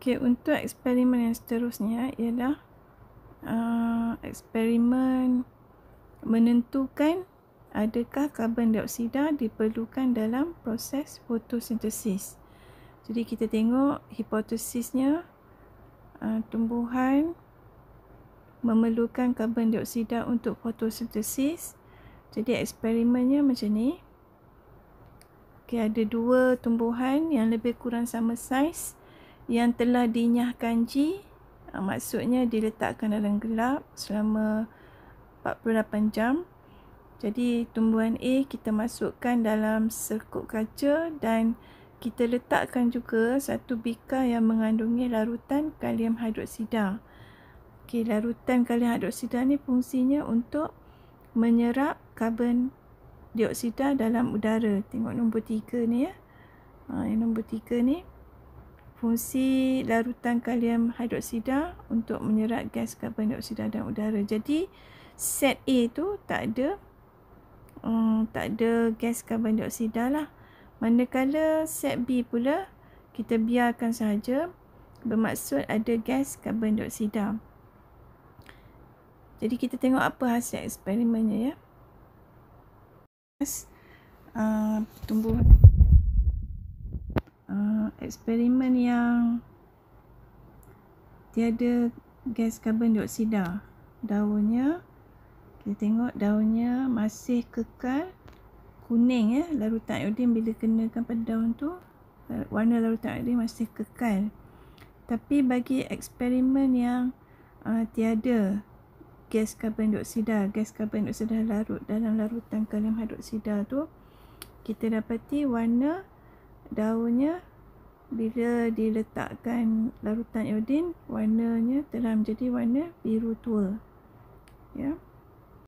Okey, untuk eksperimen yang seterusnya ialah uh, eksperimen menentukan adakah karbon dioksida diperlukan dalam proses fotosintesis. Jadi kita tengok hipotesisnya uh, tumbuhan memerlukan karbon dioksida untuk fotosintesis. Jadi eksperimennya macam ni. Okey, ada dua tumbuhan yang lebih kurang sama size yang telah dinyah kanji ah, maksudnya diletakkan dalam gelap selama 48 jam jadi tumbuhan A kita masukkan dalam serkup kaca dan kita letakkan juga satu bika yang mengandungi larutan kalium hidroksida Okay, larutan kalium hidroksida ni fungsinya untuk menyerap karbon dioksida dalam udara. Tengok nombor tiga ni ya. Ha, yang nombor tiga ni fungsi larutan kalium hidroksida untuk menyerap gas karbon dioksida dan udara. Jadi set A tu tak ada um, tak ada gas karbon dioksida lah. Manakala set B pula kita biarkan sahaja bermaksud ada gas karbon dioksida. Jadi kita tengok apa hasil eksperimennya ya. Uh, tumbuh eksperimen yang tiada gas karbon dioksida daunnya kita tengok daunnya masih kekal kuning ya larutan iodin bila kenakan pada daun tu eh, warna larutan iodin masih kekal tapi bagi eksperimen yang uh, tiada gas karbon dioksida gas karbon dioksida larut dalam larutan kalium hidroksida tu kita dapati warna daunnya bila diletakkan larutan iodin warnanya telah menjadi warna biru tua ya yeah.